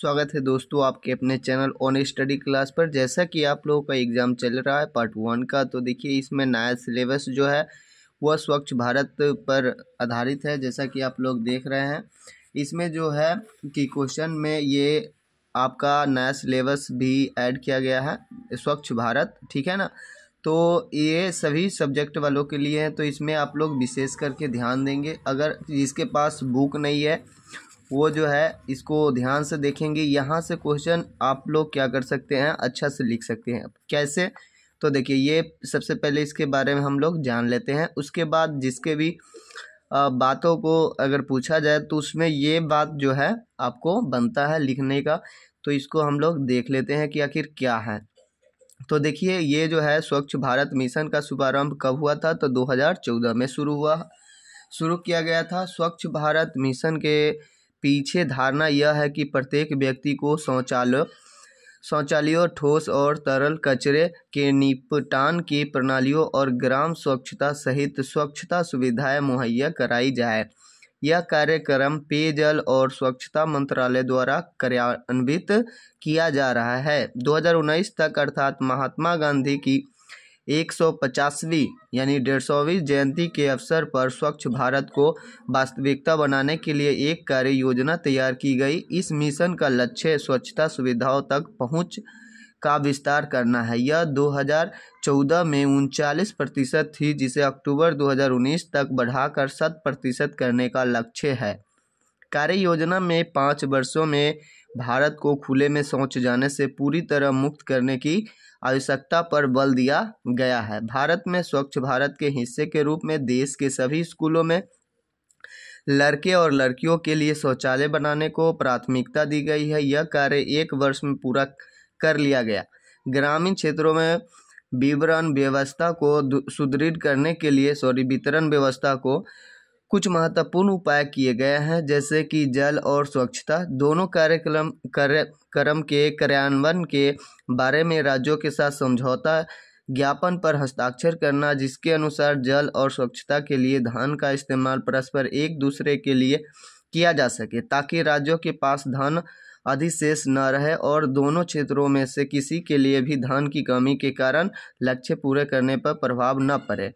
स्वागत है दोस्तों आपके अपने चैनल ऑन स्टडी क्लास पर जैसा कि आप लोगों का एग्ज़ाम चल रहा है पार्ट वन का तो देखिए इसमें नया सिलेबस जो है वह स्वच्छ भारत पर आधारित है जैसा कि आप लोग देख रहे हैं इसमें जो है कि क्वेश्चन में ये आपका नया सिलेबस भी ऐड किया गया है स्वच्छ भारत ठीक है ना तो ये सभी सब्जेक्ट वालों के लिए हैं तो इसमें आप लोग विशेष करके ध्यान देंगे अगर जिसके पास बुक नहीं है वो जो है इसको ध्यान से देखेंगे यहाँ से क्वेश्चन आप लोग क्या कर सकते हैं अच्छा से लिख सकते हैं कैसे तो देखिए ये सबसे पहले इसके बारे में हम लोग जान लेते हैं उसके बाद जिसके भी बातों को अगर पूछा जाए तो उसमें ये बात जो है आपको बनता है लिखने का तो इसको हम लोग देख लेते हैं कि आखिर क्या है तो देखिए ये जो है स्वच्छ भारत मिशन का शुभारंभ कब हुआ था तो 2014 में शुरू हुआ शुरू किया गया था स्वच्छ भारत मिशन के पीछे धारणा यह है कि प्रत्येक व्यक्ति को शौचालय शौचालयों ठोस और तरल कचरे के निपटान की प्रणालियों और ग्राम स्वच्छता सहित स्वच्छता सुविधाएं मुहैया कराई जाए यह कार्यक्रम पेयजल और स्वच्छता मंत्रालय द्वारा कार्यान्वित किया जा रहा है 2019 तक अर्थात महात्मा गांधी की एक सौ पचासवीं यानी डेढ़ सौवीं जयंती के अवसर पर स्वच्छ भारत को वास्तविकता बनाने के लिए एक कार्य योजना तैयार की गई इस मिशन का लक्ष्य स्वच्छता सुविधाओं तक पहुँच का विस्तार करना है यह 2014 में उनचालीस प्रतिशत थी जिसे अक्टूबर 2019 तक बढ़ाकर शत प्रतिशत करने का लक्ष्य है कार्य योजना में पाँच वर्षों में भारत को खुले में शौच जाने से पूरी तरह मुक्त करने की आवश्यकता पर बल दिया गया है भारत में स्वच्छ भारत के हिस्से के रूप में देश के सभी स्कूलों में लड़के और लड़कियों के लिए शौचालय बनाने को प्राथमिकता दी गई है यह कार्य एक वर्ष में पूरा कर लिया गया ग्रामीण क्षेत्रों में विवरण व्यवस्था को सुदृढ़ करने के लिए सॉरी वितरण व्यवस्था को कुछ महत्वपूर्ण उपाय किए गए हैं जैसे कि जल और स्वच्छता दोनों कार्यक्रम कार्यक्रम क्रम के कार्यान्वयन के बारे में राज्यों के साथ समझौता ज्ञापन पर हस्ताक्षर करना जिसके अनुसार जल और स्वच्छता के लिए धान का इस्तेमाल परस्पर एक दूसरे के लिए किया जा सके ताकि राज्यों के पास धन अधिशेष न रहे और दोनों क्षेत्रों में से किसी के लिए भी धन की कमी के कारण लक्ष्य पूरे करने पर प्रभाव न पड़े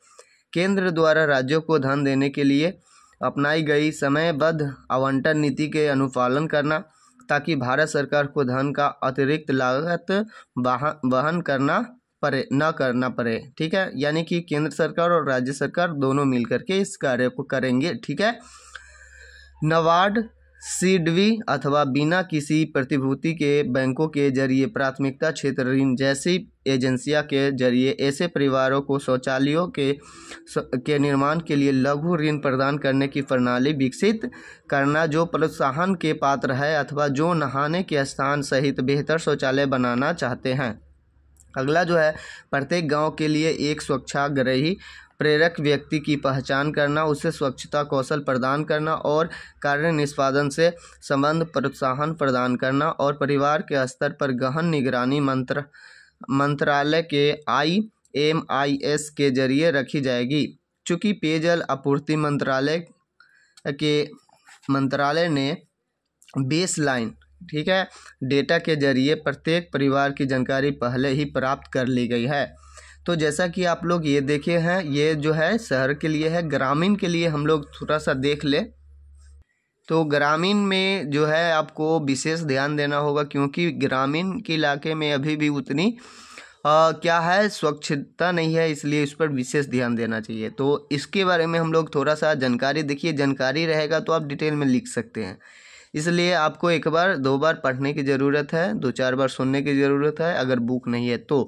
केंद्र द्वारा राज्यों को धन देने के लिए अपनाई गई समयबद्ध आवंटन नीति के अनुपालन करना ताकि भारत सरकार को धन का अतिरिक्त लागत वहन करना पड़े न करना पड़े ठीक है यानी कि केंद्र सरकार और राज्य सरकार दोनों मिलकर के इस कार्य को करेंगे ठीक है नवार्ड सीडवी अथवा बिना किसी प्रतिभूति के बैंकों के जरिए प्राथमिकता क्षेत्र ऋण जैसी एजेंसियां के जरिए ऐसे परिवारों को शौचालयों के के निर्माण के लिए लघु ऋण प्रदान करने की प्रणाली विकसित करना जो प्रोत्साहन के पात्र है अथवा जो नहाने के स्थान सहित बेहतर शौचालय बनाना चाहते हैं अगला जो है प्रत्येक गांव के लिए एक स्वच्छाग्रही प्रेरक व्यक्ति की पहचान करना उसे स्वच्छता कौशल प्रदान करना और कार्य निष्पादन से संबंध प्रोत्साहन प्रदान करना और परिवार के स्तर पर गहन निगरानी मंत्र मंत्रालय के आई एम आई एस के जरिए रखी जाएगी चूँकि पेयजल आपूर्ति मंत्रालय के मंत्रालय ने बेस लाइन ठीक है डेटा के जरिए प्रत्येक परिवार की जानकारी पहले ही प्राप्त कर ली गई है तो जैसा कि आप लोग ये देखे हैं ये जो है शहर के लिए है ग्रामीण के लिए हम लोग थोड़ा सा देख ले तो ग्रामीण में जो है आपको विशेष ध्यान देना होगा क्योंकि ग्रामीण के इलाके में अभी भी उतनी आ, क्या है स्वच्छता नहीं है इसलिए इस पर विशेष ध्यान देना चाहिए तो इसके बारे में हम लोग थोड़ा सा जानकारी देखिए जानकारी रहेगा तो आप डिटेल में लिख सकते हैं इसलिए आपको एक बार दो बार पढ़ने की ज़रूरत है दो चार बार सुनने की ज़रूरत है अगर बुक नहीं है तो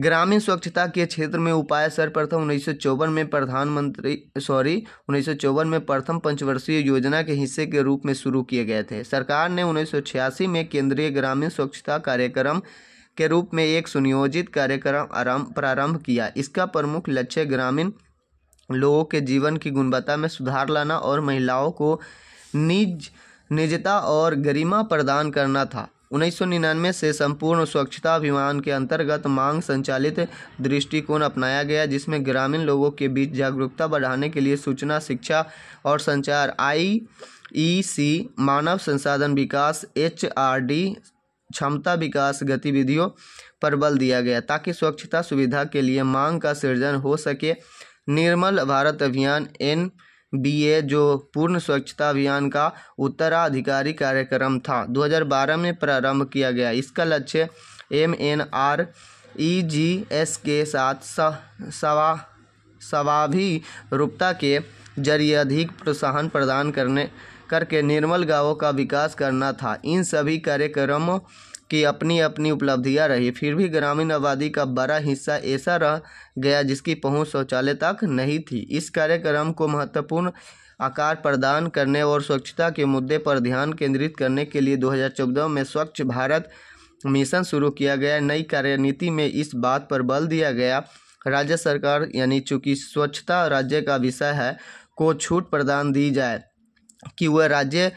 ग्रामीण स्वच्छता के क्षेत्र में उपाय सर्वप्रथम उन्नीस में प्रधानमंत्री सॉरी उन्नीस में प्रथम पंचवर्षीय योजना के हिस्से के रूप में शुरू किए गए थे सरकार ने उन्नीस में केंद्रीय ग्रामीण स्वच्छता कार्यक्रम के रूप में एक सुनियोजित कार्यक्रम आरम्भ प्रारंभ किया इसका प्रमुख लक्ष्य ग्रामीण लोगों के जीवन की गुणवत्ता में सुधार लाना और महिलाओं को निज निजता और गरिमा प्रदान करना था 1999 से संपूर्ण स्वच्छता अभियान के अंतर्गत मांग संचालित दृष्टिकोण अपनाया गया जिसमें ग्रामीण लोगों के बीच जागरूकता बढ़ाने के लिए सूचना शिक्षा और संचार आई ई सी मानव संसाधन विकास एच आर डी क्षमता विकास गतिविधियों पर बल दिया गया ताकि स्वच्छता सुविधा के लिए मांग का सृजन हो सके निर्मल भारत अभियान एन बी जो पूर्ण स्वच्छता अभियान का उत्तराधिकारी कार्यक्रम था 2012 में प्रारंभ किया गया इसका लक्ष्य M N R E G S के साथ सवा रूपता के जरिए अधिक प्रोत्साहन प्रदान करने करके निर्मल गांवों का विकास करना था इन सभी कार्यक्रमों की अपनी अपनी उपलब्धियाँ रही फिर भी ग्रामीण आबादी का बड़ा हिस्सा ऐसा रह गया जिसकी पहुँच शौचालय तक नहीं थी इस कार्यक्रम को महत्वपूर्ण आकार प्रदान करने और स्वच्छता के मुद्दे पर ध्यान केंद्रित करने के लिए 2014 में स्वच्छ भारत मिशन शुरू किया गया नई कार्यनीति में इस बात पर बल दिया गया राज्य सरकार यानी चूँकि स्वच्छता राज्य का विषय है को छूट प्रदान दी जाए कि वह राज्य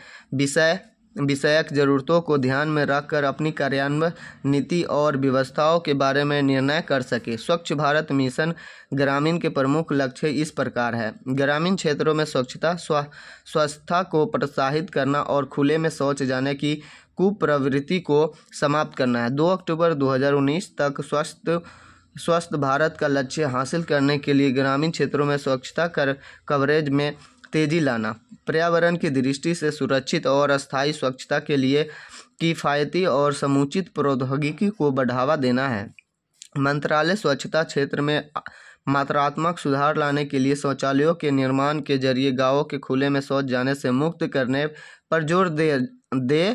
विषय विषयक ज़रूरतों को ध्यान में रखकर अपनी कार्यान्वयन नीति और व्यवस्थाओं के बारे में निर्णय कर सके स्वच्छ भारत मिशन ग्रामीण के प्रमुख लक्ष्य इस प्रकार है ग्रामीण क्षेत्रों में स्वच्छता स्व स्वस्थता को प्रोत्साहित करना और खुले में शौच जाने की कुप्रवृत्ति को समाप्त करना है दो अक्टूबर दो तक स्वस्थ स्वस्थ भारत का लक्ष्य हासिल करने के लिए ग्रामीण क्षेत्रों में स्वच्छता कर कवरेज में तेजी लाना पर्यावरण की दृष्टि से सुरक्षित और स्थायी स्वच्छता के लिए किफ़ायती और समुचित प्रौद्योगिकी को बढ़ावा देना है मंत्रालय स्वच्छता क्षेत्र में मात्रात्मक सुधार लाने के लिए शौचालयों के निर्माण के जरिए गांवों के खुले में शौच जाने से मुक्त करने पर जोर दे दे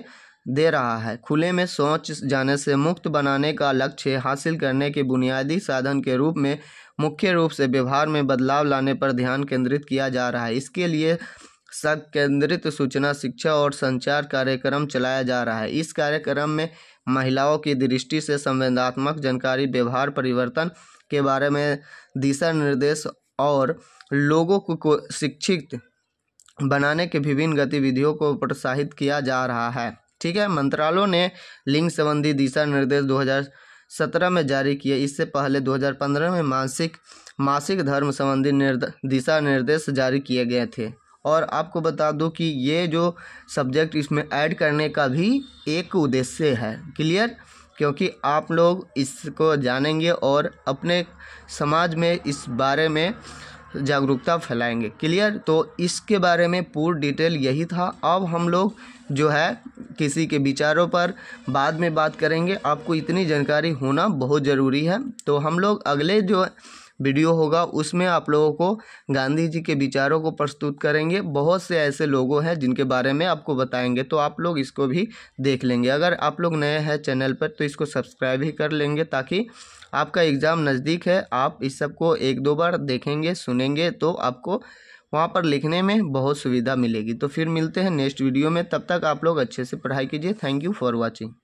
दे रहा है खुले में शौच जाने से मुक्त बनाने का लक्ष्य हासिल करने के बुनियादी साधन के रूप में मुख्य रूप से व्यवहार में बदलाव लाने पर ध्यान केंद्रित किया जा रहा है इसके लिए संकेंद्रित सूचना शिक्षा और संचार कार्यक्रम चलाया जा रहा है इस कार्यक्रम में महिलाओं की दृष्टि से संवेदनात्मक जानकारी व्यवहार परिवर्तन के बारे में दिशा निर्देश और लोगों को शिक्षित बनाने के विभिन्न गतिविधियों को प्रोत्साहित किया जा रहा है ठीक है मंत्रालयों ने लिंग संबंधी दिशा निर्देश दो सत्रह में जारी किए इससे पहले 2015 में मासिक मासिक धर्म संबंधी निर्द, दिशा निर्देश जारी किए गए थे और आपको बता दूं कि ये जो सब्जेक्ट इसमें ऐड करने का भी एक उद्देश्य है क्लियर क्योंकि आप लोग इसको जानेंगे और अपने समाज में इस बारे में जागरूकता फैलाएंगे क्लियर तो इसके बारे में पूर्ण डिटेल यही था अब हम लोग जो है किसी के विचारों पर बाद में बात करेंगे आपको इतनी जानकारी होना बहुत ज़रूरी है तो हम लोग अगले जो वीडियो होगा उसमें आप लोगों को गांधी जी के विचारों को प्रस्तुत करेंगे बहुत से ऐसे लोगों हैं जिनके बारे में आपको बताएंगे तो आप लोग इसको भी देख लेंगे अगर आप लोग नए हैं चैनल पर तो इसको सब्सक्राइब ही कर लेंगे ताकि आपका एग्ज़ाम नज़दीक है आप इस सब को एक दो बार देखेंगे सुनेंगे तो आपको वहाँ पर लिखने में बहुत सुविधा मिलेगी तो फिर मिलते हैं नेक्स्ट वीडियो में तब तक आप लोग अच्छे से पढ़ाई कीजिए थैंक यू फॉर वॉचिंग